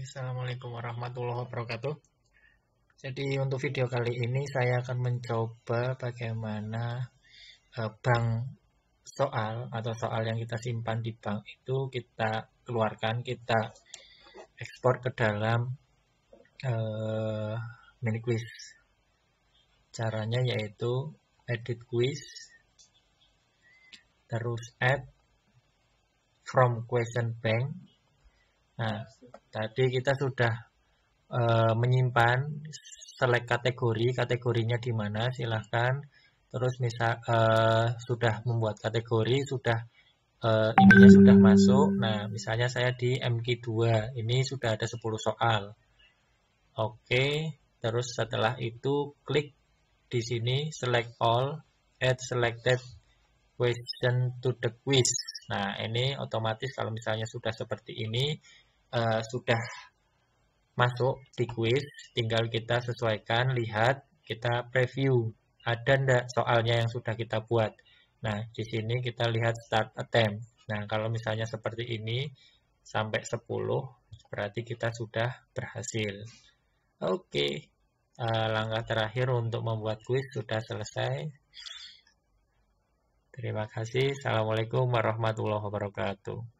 Assalamualaikum warahmatullahi wabarakatuh Jadi untuk video kali ini saya akan mencoba bagaimana eh, bank soal atau soal yang kita simpan di bank itu kita keluarkan, kita ekspor ke dalam uh, eh, mini quiz Caranya yaitu edit quiz terus add from question bank Nah, tadi kita sudah e, menyimpan select kategori, kategorinya di mana, silahkan. Terus misal e, sudah membuat kategori, sudah e, ininya sudah masuk. Nah, misalnya saya di MQ2, ini sudah ada 10 soal. Oke, terus setelah itu klik di sini select all, add selected question to the quiz. Nah, ini otomatis kalau misalnya sudah seperti ini, uh, sudah masuk di quiz, tinggal kita sesuaikan, lihat, kita preview ada ndak soalnya yang sudah kita buat. Nah, di sini kita lihat start attempt. Nah, kalau misalnya seperti ini sampai 10, berarti kita sudah berhasil. Oke, okay. uh, eh, langkah terakhir untuk membuat quiz sudah selesai. Terima kasih. Assalamualaikum warahmatullahi wabarakatuh.